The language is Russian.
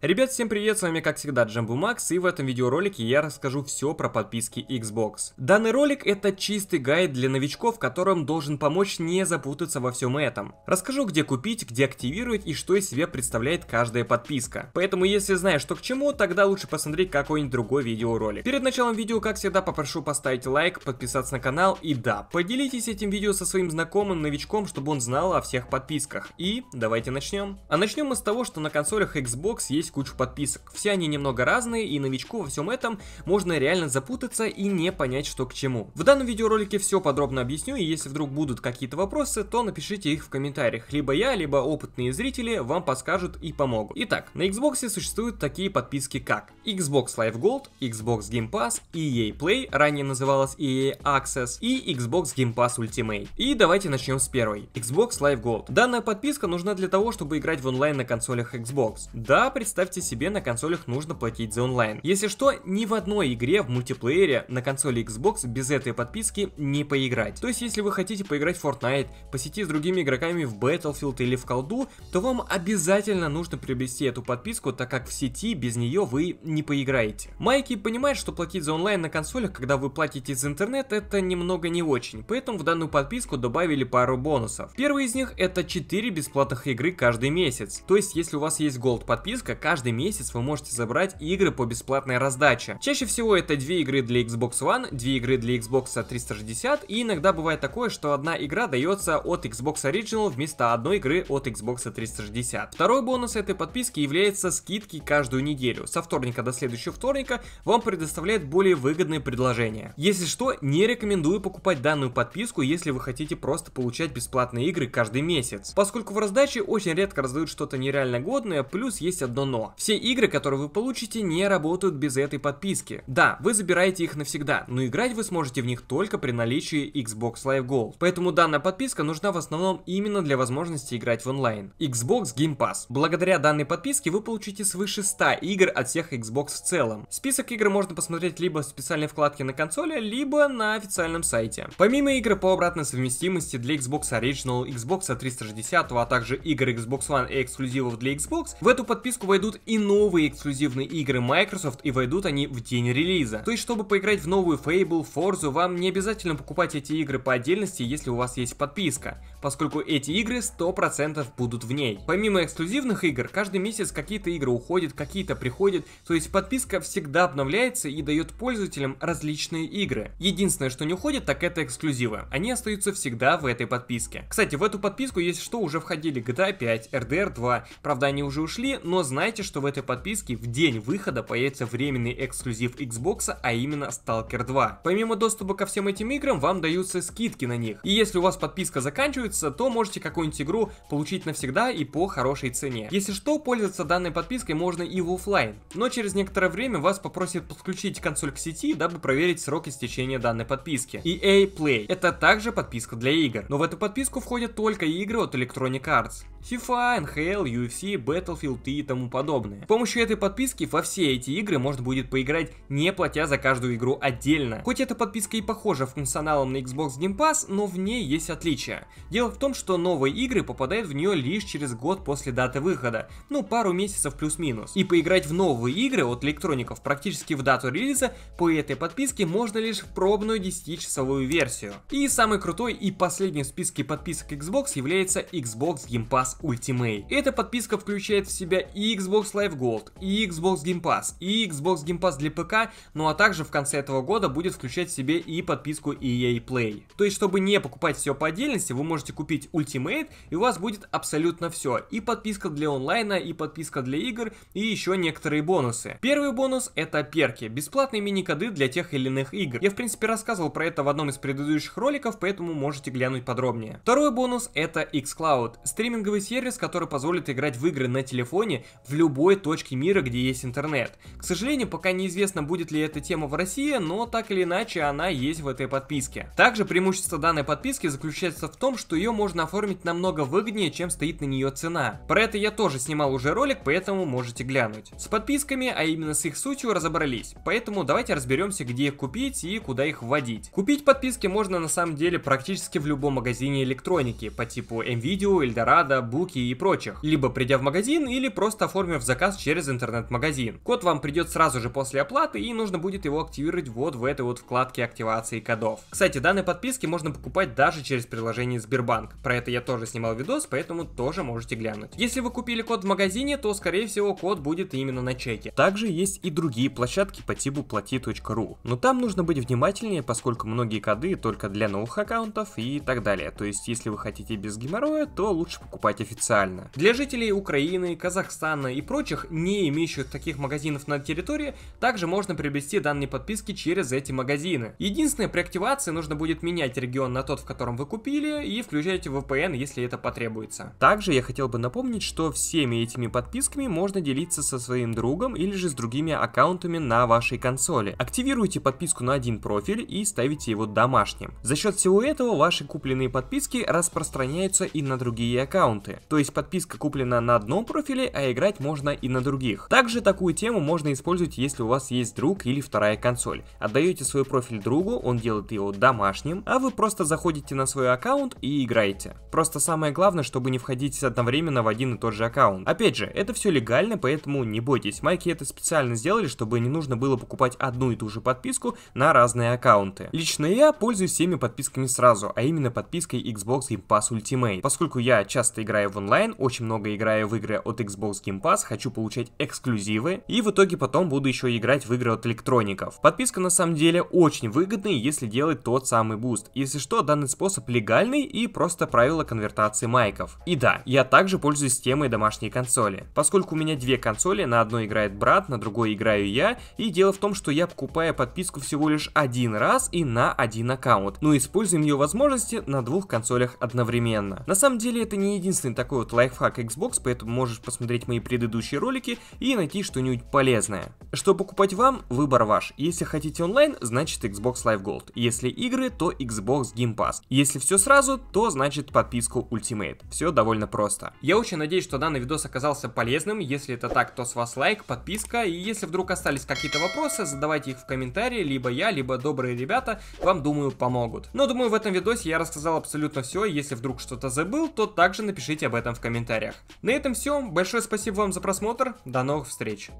Ребят, всем привет, с вами как всегда Джамбу Макс, и в этом видеоролике я расскажу все про подписки Xbox. Данный ролик это чистый гайд для новичков, которым должен помочь не запутаться во всем этом. Расскажу, где купить, где активировать и что из себя представляет каждая подписка. Поэтому, если знаешь, что к чему, тогда лучше посмотреть какой-нибудь другой видеоролик. Перед началом видео, как всегда, попрошу поставить лайк, подписаться на канал и да, поделитесь этим видео со своим знакомым новичком, чтобы он знал о всех подписках. И давайте начнем. А начнем мы с того, что на консолях Xbox есть плюс кучу подписок. Все они немного разные, и новичку во всем этом можно реально запутаться и не понять, что к чему. В данном видеоролике все подробно объясню, и если вдруг будут какие-то вопросы, то напишите их в комментариях. Либо я, либо опытные зрители вам подскажут и помогут. Итак, на Xbox существуют такие подписки как Xbox Live Gold, Xbox Game Pass, EA Play, ранее называлась EA Access, и Xbox Game Pass Ultimate. И давайте начнем с первой, Xbox Live Gold. Данная подписка нужна для того, чтобы играть в онлайн на консолях Xbox. Да, представляете представьте себе, на консолях нужно платить за онлайн. Если что, ни в одной игре в мультиплеере на консоли Xbox без этой подписки не поиграть. То есть, если вы хотите поиграть в Fortnite, по сети с другими игроками в Battlefield или в колду, то вам обязательно нужно приобрести эту подписку, так как в сети без нее вы не поиграете. Майки понимает, что платить за онлайн на консолях, когда вы платите за интернет, это немного не очень, поэтому в данную подписку добавили пару бонусов. Первый из них это 4 бесплатных игры каждый месяц. То есть, если у вас есть Gold подписка, каждый месяц вы можете забрать игры по бесплатной раздаче. Чаще всего это две игры для Xbox One, две игры для Xbox 360 и иногда бывает такое, что одна игра дается от Xbox Original вместо одной игры от Xbox 360. Второй бонус этой подписки является скидки каждую неделю. Со вторника до следующего вторника вам предоставляют более выгодные предложения. Если что, не рекомендую покупать данную подписку, если вы хотите просто получать бесплатные игры каждый месяц, поскольку в раздаче очень редко раздают что-то нереально годное, плюс есть одно но но все игры, которые вы получите, не работают без этой подписки. Да, вы забираете их навсегда, но играть вы сможете в них только при наличии Xbox Live Gold. Поэтому данная подписка нужна в основном именно для возможности играть в онлайн. Xbox Game Pass. Благодаря данной подписке вы получите свыше 100 игр от всех Xbox в целом. Список игр можно посмотреть либо в специальной вкладке на консоли, либо на официальном сайте. Помимо игр по обратной совместимости для Xbox Original, Xbox 360, а также игр Xbox One и эксклюзивов для Xbox, в эту подписку войдут выйдут и новые эксклюзивные игры Microsoft, и войдут они в день релиза. То есть, чтобы поиграть в новую Fable, Forza, вам не обязательно покупать эти игры по отдельности, если у вас есть подписка, поскольку эти игры 100% будут в ней. Помимо эксклюзивных игр, каждый месяц какие-то игры уходят, какие-то приходят, то есть подписка всегда обновляется и дает пользователям различные игры. Единственное, что не уходит, так это эксклюзивы. Они остаются всегда в этой подписке. Кстати, в эту подписку, если что, уже входили GTA 5, RDR 2. Правда, они уже ушли, но знайте, знаете, что в этой подписке в день выхода появится временный эксклюзив Xbox, а именно Stalker 2. Помимо доступа ко всем этим играм, вам даются скидки на них. И если у вас подписка заканчивается, то можете какую-нибудь игру получить навсегда и по хорошей цене. Если что, пользоваться данной подпиской можно и в офлайн, но через некоторое время вас попросят подключить консоль к сети, дабы проверить срок истечения данной подписки. EA Play – это также подписка для игр, но в эту подписку входят только игры от Electronic Arts. FIFA, NHL, UFC, Battlefield и тому подобное подобное. С помощью этой подписки во все эти игры можно будет поиграть, не платя за каждую игру отдельно. Хоть эта подписка и похожа функционалом на Xbox Game Pass, но в ней есть отличия. Дело в том, что новые игры попадают в нее лишь через год после даты выхода, ну пару месяцев плюс-минус. И поиграть в новые игры от электроников практически в дату релиза по этой подписке можно лишь в пробную 10-часовую версию. И самый крутой и последний в списке подписок Xbox является Xbox Game Pass Ultimate. Эта подписка включает в себя и Xbox Xbox Live Gold, и Xbox Game Pass, и Xbox Game Pass для ПК, ну а также в конце этого года будет включать в себе и подписку EA Play. То есть, чтобы не покупать все по отдельности, вы можете купить Ultimate, и у вас будет абсолютно все. И подписка для онлайна, и подписка для игр, и еще некоторые бонусы. Первый бонус — это перки, бесплатные мини-коды для тех или иных игр. Я, в принципе, рассказывал про это в одном из предыдущих роликов, поэтому можете глянуть подробнее. Второй бонус — это xCloud, стриминговый сервис, который позволит играть в игры на телефоне в любой точке мира, где есть интернет. К сожалению, пока неизвестно, будет ли эта тема в России, но так или иначе она есть в этой подписке. Также преимущество данной подписки заключается в том, что ее можно оформить намного выгоднее, чем стоит на нее цена. Про это я тоже снимал уже ролик, поэтому можете глянуть. С подписками, а именно с их сутью, разобрались. Поэтому давайте разберемся, где их купить и куда их вводить. Купить подписки можно на самом деле практически в любом магазине электроники по типу MVideo, Eldorado, Буки и прочих. Либо придя в магазин, или просто оформить оформив заказ через интернет-магазин. Код вам придет сразу же после оплаты и нужно будет его активировать вот в этой вот вкладке активации кодов. Кстати, данные подписки можно покупать даже через приложение Сбербанк. Про это я тоже снимал видос, поэтому тоже можете глянуть. Если вы купили код в магазине, то скорее всего код будет именно на чеке. Также есть и другие площадки по типу плати.ру, но там нужно быть внимательнее, поскольку многие коды только для новых аккаунтов и так далее. То есть если вы хотите без геморроя, то лучше покупать официально. Для жителей Украины, Казахстана и прочих не имеющих таких магазинов на территории, также можно приобрести данные подписки через эти магазины. Единственное, при активации нужно будет менять регион на тот, в котором вы купили, и включать VPN, если это потребуется. Также я хотел бы напомнить, что всеми этими подписками можно делиться со своим другом или же с другими аккаунтами на вашей консоли. Активируйте подписку на один профиль и ставите его домашним. За счет всего этого ваши купленные подписки распространяются и на другие аккаунты. То есть подписка куплена на одном профиле, а играть можно можно и на других. Также такую тему можно использовать, если у вас есть друг или вторая консоль. Отдаете свой профиль другу, он делает его домашним, а вы просто заходите на свой аккаунт и играете. Просто самое главное, чтобы не входить одновременно в один и тот же аккаунт. Опять же, это все легально, поэтому не бойтесь. Майки это специально сделали, чтобы не нужно было покупать одну и ту же подписку на разные аккаунты. Лично я пользуюсь всеми подписками сразу, а именно подпиской Xbox Game Pass Ultimate. Поскольку я часто играю в онлайн, очень много играю в игры от Xbox Game Pass, раз, хочу получать эксклюзивы, и в итоге потом буду еще играть в игры от электроников. Подписка на самом деле очень выгодная, если делать тот самый буст. Если что, данный способ легальный и просто правило конвертации майков. И да, я также пользуюсь темой домашней консоли. Поскольку у меня две консоли, на одной играет брат, на другой играю я, и дело в том, что я покупаю подписку всего лишь один раз и на один аккаунт, но ну, используем ее возможности на двух консолях одновременно. На самом деле это не единственный такой вот лайфхак Xbox, поэтому можешь посмотреть мои предыдущие предыдущие ролики и найти что-нибудь полезное. Что покупать вам, выбор ваш. Если хотите онлайн, значит Xbox Live Gold. Если игры, то Xbox Game Pass. Если все сразу, то значит подписку Ultimate. Все довольно просто. Я очень надеюсь, что данный видос оказался полезным. Если это так, то с вас лайк, подписка. И если вдруг остались какие-то вопросы, задавайте их в комментарии. Либо я, либо добрые ребята вам, думаю, помогут. Но думаю, в этом видосе я рассказал абсолютно все. Если вдруг что-то забыл, то также напишите об этом в комментариях. На этом все. Большое спасибо вам за просмотр. До новых встреч.